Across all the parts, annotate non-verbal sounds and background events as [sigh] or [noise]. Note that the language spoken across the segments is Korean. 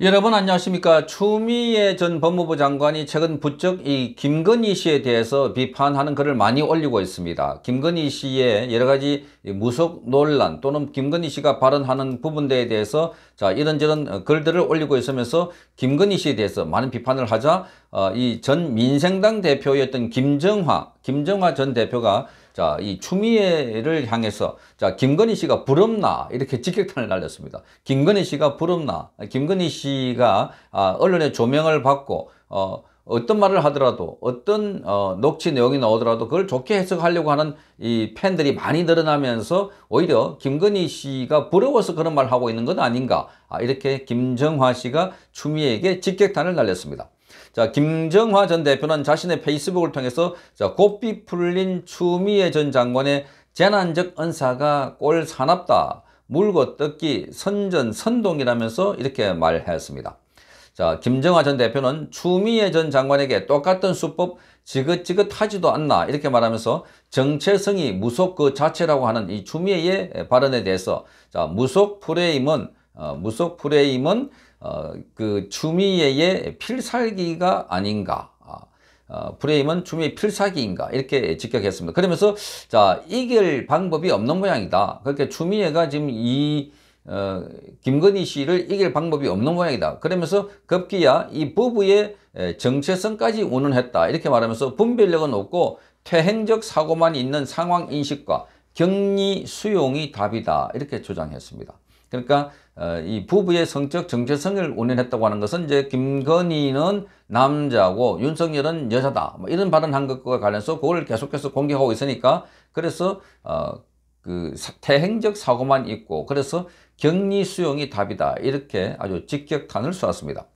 여러분 안녕하십니까 추미애 전 법무부 장관이 최근 부쩍 이 김건희 씨에 대해서 비판하는 글을 많이 올리고 있습니다 김건희 씨의 여러가지 무속 논란 또는 김건희 씨가 발언하는 부분들에 대해서 자 이런저런 글들을 올리고 있으면서 김건희 씨에 대해서 많은 비판을 하자 어, 이 전 민생당 대표였던 김정화 김정화 전 대표가 자, 이 추미애를 향해서 자, 김건희 씨가 부럽나 이렇게 직격탄을 날렸습니다. 김건희 씨가 부럽나? 김건희 씨가 아, 언론의 조명을 받고 어 어떤 말을 하더라도 어떤 어, 녹취 내용이 나오더라도 그걸 좋게 해석하려고 하는 이 팬들이 많이 늘어나면서 오히려 김건희 씨가 부러워서 그런 말을 하고 있는 건 아닌가 아, 이렇게 김정화 씨가 추미애에게 직격탄을 날렸습니다. 자, 김정화 전 대표는 자신의 페이스북을 통해서 자, 곱비 풀린 추미애 전 장관의 재난적 언사가 꼴 사납다. 물고 뜯기 선전 선동이라면서 이렇게 말했습니다. 자, 김정화 전 대표는 추미애 전 장관에게 똑같은 수법 지긋지긋하지도 않나 이렇게 말하면서 정체성이 무속 그 자체라고 하는 이 추미애의 발언에 대해서 자, 무속 프레임은 어, 무속 프레임은 어, 그 주미예의 필살기가 아닌가 아, 어, 브레임은 주미의 필살기인가 이렇게 직격했습니다. 그러면서 자 이길 방법이 없는 모양이다. 그렇게까주미애가 지금 이 어, 김건희 씨를 이길 방법이 없는 모양이다. 그러면서 급기야 이 부부의 정체성까지 운운했다. 이렇게 말하면서 분별력은 없고 퇴행적 사고만 있는 상황 인식과 격리 수용이 답이다. 이렇게 주장했습니다. 그러니까 어, 이 부부의 성적 정체성을 운행했다고 하는 것은 이제 김건희는 남자고 윤석열은 여자다 뭐 이런 발언한 것과 관련해서 그걸 계속해서 공격하고 있으니까 그래서 어, 그 태행적 사고만 있고 그래서 격리 수용이 답이다 이렇게 아주 직격탄을 쏘았습니다.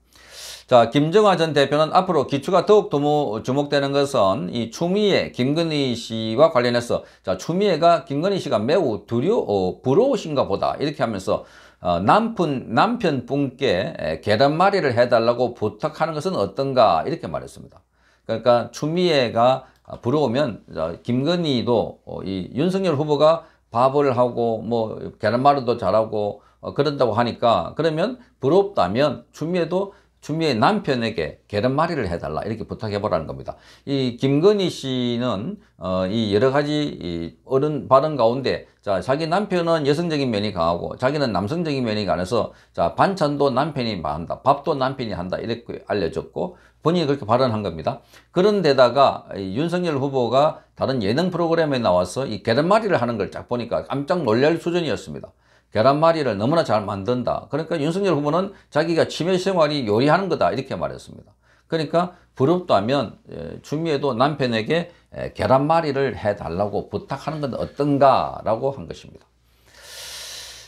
자, 김정화 전 대표는 앞으로 기초가 더욱 도모, 주목되는 것은 이 추미애, 김건희 씨와 관련해서 자, 추미애가 김건희 씨가 매우 두려, 워 어, 부러우신가 보다. 이렇게 하면서 어, 남편, 남편분께 계란말이를 해달라고 부탁하는 것은 어떤가. 이렇게 말했습니다. 그러니까 추미애가 아, 부러우면 자, 김건희도 어, 이 윤석열 후보가 밥을 하고 뭐 계란말이도 잘하고 어, 그런다고 하니까 그러면 부럽다면 추미애도 추미애 남편에게 계란말이를 해달라 이렇게 부탁해보라는 겁니다. 이 김건희 씨는 어, 이 여러 가지 이 어른 발언 가운데 자 자기 남편은 여성적인 면이 강하고 자기는 남성적인 면이 강해서 자 반찬도 남편이 한다, 밥도 남편이 한다 이렇게 알려졌고 본인이 그렇게 발언한 겁니다. 그런데다가 이 윤석열 후보가 다른 예능 프로그램에 나와서 이 계란말이를 하는 걸 쫙 보니까 깜짝 놀랄 수준이었습니다. 계란말이를 너무나 잘 만든다. 그러니까 윤석열 후보는 자기가 취미 생활이 요리하는 거다 이렇게 말했습니다. 그러니까 부럽다면 예, 주미에도 남편에게 예, 계란말이를 해달라고 부탁하는 건 어떤가라고 한 것입니다.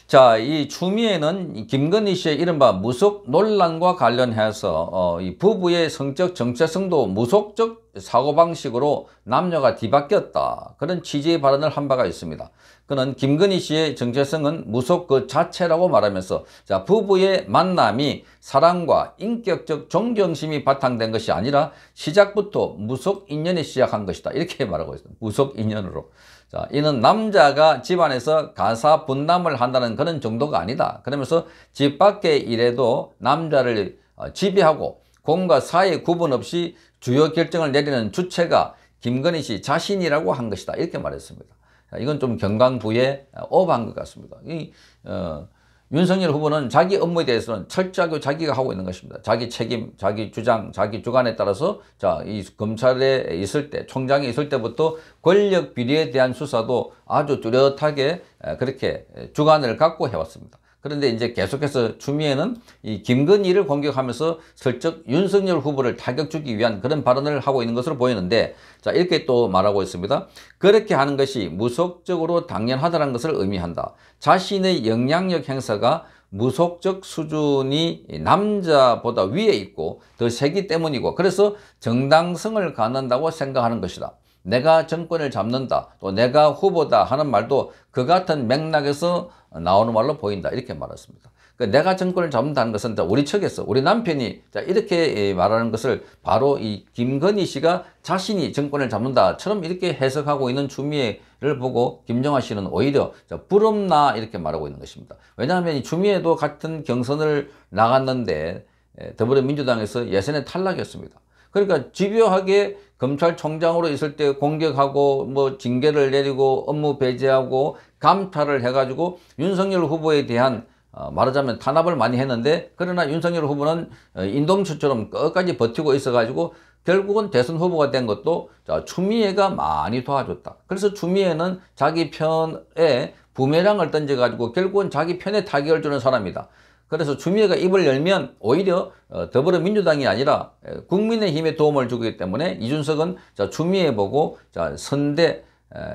자, 이 추미애는 김건희 씨의 이른바 무속 논란과 관련해서 어, 이 부부의 성적 정체성도 무속적 사고방식으로 남녀가 뒤바뀌었다. 그런 취지의 발언을 한 바가 있습니다. 그는 김건희 씨의 정체성은 무속 그 자체라고 말하면서 자 부부의 만남이 사랑과 인격적 존경심이 바탕된 것이 아니라 시작부터 무속 인연이 시작한 것이다. 이렇게 [laughs] 말하고 있습니다. 무속 인연으로. 자, 이는 남자가 집안에서 가사 분담을 한다는 그런 정도가 아니다. 그러면서 집밖에 일에도 남자를 어, 지배하고 공과 사의 구분 없이 주요 결정을 내리는 주체가 김건희 씨 자신이라고 한 것이다. 이렇게 말했습니다. 이건 좀 경강부의 오버한 것 같습니다. 이, 어, 윤석열 후보는 자기 업무에 대해서는 철저하게 자기가 하고 있는 것입니다. 자기 책임, 자기 주장, 자기 주관에 따라서 자, 이 검찰에 있을 때, 총장에 있을 때부터 권력 비리에 대한 수사도 아주 뚜렷하게 그렇게 주관을 갖고 해왔습니다. 그런데 이제 계속해서 추미애는 이 김건희를 공격하면서 설적 윤석열 후보를 타격 주기 위한 그런 발언을 하고 있는 것으로 보이는데 자 이렇게 또 말하고 있습니다. 그렇게 하는 것이 무속적으로 당연하다는 것을 의미한다. 자신의 영향력 행사가 무속적 수준이 남자보다 위에 있고 더 세기 때문이고 그래서 정당성을 갖는다고 생각하는 것이다. 내가 정권을 잡는다 또 내가 후보다 하는 말도 그 같은 맥락에서 나오는 말로 보인다 이렇게 말했습니다. 그러니까 내가 정권을 잡는다는 것은 우리 측에서 우리 남편이 이렇게 예, 말하는 것을 바로 이 김건희 씨가 자신이 정권을 잡는다처럼 이렇게 해석하고 있는 주미애를 보고 김정아 씨는 오히려 부럽나 이렇게 말하고 있는 것입니다. 왜냐하면 이 주미애도 같은 경선을 나갔는데 예, 더불어민주당에서 예선에 탈락했습니다. 그러니까 집요하게 검찰총장으로 있을 때 공격하고 뭐 징계를 내리고 업무 배제하고 감찰을 해가지고 윤석열 후보에 대한 어, 말하자면 탄압을 많이 했는데 그러나 윤석열 후보는 어, 인동수처럼 끝까지 버티고 있어가지고 결국은 대선 후보가 된 것도 자, 추미애가 많이 도와줬다. 그래서 추미애는 자기 편에 부메랑을 던져가지고 결국은 자기 편에 타격을 주는 사람이다. 그래서 추미애가 입을 열면 오히려 어, 더불어민주당이 아니라 국민의힘에 도움을 주기 때문에 이준석은 자, 추미애 보고 자, 선대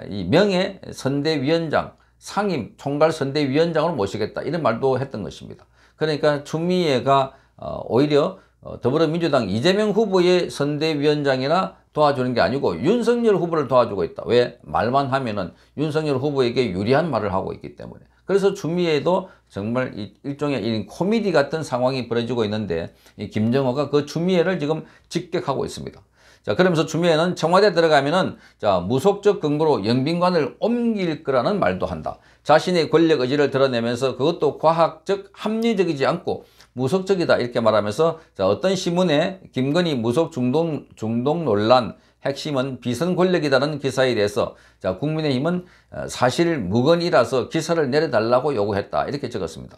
이 명예 선대위원장 상임 총괄 선대위원장으로 모시겠다 이런 말도 했던 것입니다. 그러니까 추미애가 어, 오히려 어, 더불어민주당 이재명 후보의 선대위원장이나 도와주는 게 아니고 윤석열 후보를 도와주고 있다. 왜? 말만 하면은 윤석열 후보에게 유리한 말을 하고 있기 때문에. 그래서 추미애도 정말 일종의 코미디 같은 상황이 벌어지고 있는데 이 김정호가 그 추미애를 지금 직격하고 있습니다. 자 그러면서 추미애는 청와대 들어가면은 자 무속적 근거로 영빈관을 옮길 거라는 말도 한다. 자신의 권력 의지를 드러내면서 그것도 과학적 합리적이지 않고 무속적이다 이렇게 말하면서 자 어떤 신문에 김건희 무속 중동 중동 논란 핵심은 비선 권력이라는 기사에 대해서 자 국민의힘은 어, 사실 무건이라서 기사를 내려달라고 요구했다 이렇게 적었습니다.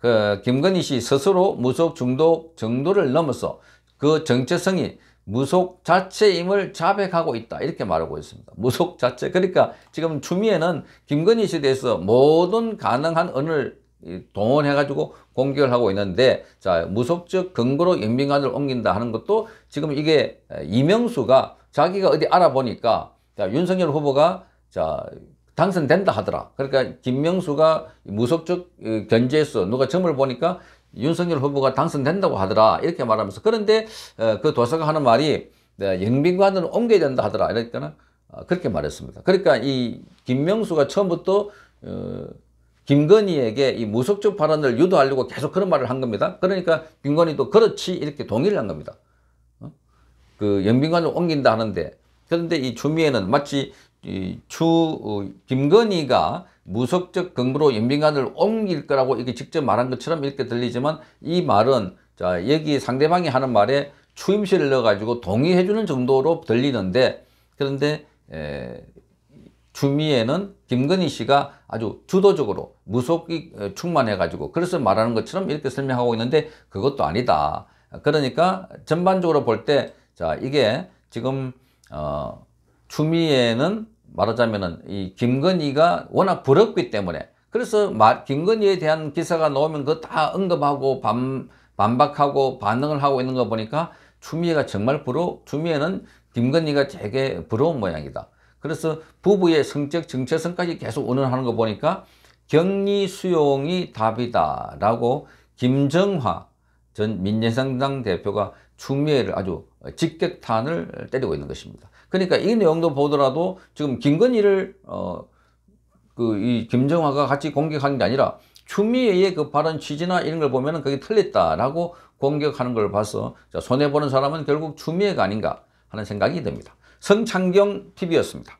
그 김건희 씨 스스로 무속 중독 정도를 넘어서 그 정체성이 무속 자체임을 자백하고 있다 이렇게 말하고 있습니다. 무속 자체 그러니까 지금 추미애는 김건희 씨에 대해서 모든 가능한 언을 동원해가지고 공격을 하고 있는데 자 무속적 근거로 연민관을 옮긴다 하는 것도 지금 이게 이명수가 자기가 어디 알아보니까 자, 윤석열 후보가 자, 당선된다 하더라. 그러니까 김명수가 무속적 어, 견제에서 누가 점을 보니까 윤석열 후보가 당선된다고 하더라. 이렇게 말하면서 그런데 어, 그 도서가 하는 말이 네, 영빈관으 옮겨야 된다 하더라. 이랬더니 어, 그렇게 말했습니다. 그러니까 이 김명수가 처음부터 김건희에게 이 무속적 발언을 유도하려고 계속 그런 말을 한 겁니다. 그러니까 김건희도 그렇지 이렇게 동의를 한 겁니다. 그연빈관을 옮긴다 하는데 그런데 이 추미애는 마치 이추 어, 김건희가 무속적 근거로 연빈관을 옮길 거라고 이렇게 직접 말한 것처럼 이렇게 들리지만 이 말은 자 여기 상대방이 하는 말에 추임새를 넣어가지고 동의해 주는 정도로 들리는데 그런데 에, 주미애는 김건희 씨가 아주 주도적으로 무속이 어, 충만해 가지고 그래서 말하는 것처럼 이렇게 설명하고 있는데 그것도 아니다 그러니까 전반적으로 볼때 자, 이게 지금 어, 추미애는 말하자면은 이 김건희가 워낙 부럽기 때문에 그래서 말, 김건희에 대한 기사가 나오면 그다 언급하고 반, 반박하고 반응을 하고 있는 거 보니까 추미애가 정말 부러 워 추미애는 김건희가 되게 부러운 모양이다. 그래서 부부의 성적 정체성까지 계속 운운하는 거 보니까 격리 수용이 답이다라고 김정화 전 민예상당 대표가 추미애를 아주 직격탄을 때리고 있는 것입니다. 그러니까 이 내용도 보더라도 지금 김건희를 어, 그이 김정화가 같이 공격한 게 아니라 추미애의 그 발언 취지나 이런 걸 보면은 그게 틀렸다라고 공격하는 걸 봐서 손해 보는 사람은 결국 추미애가 아닌가 하는 생각이 듭니다. 성창경 TV였습니다.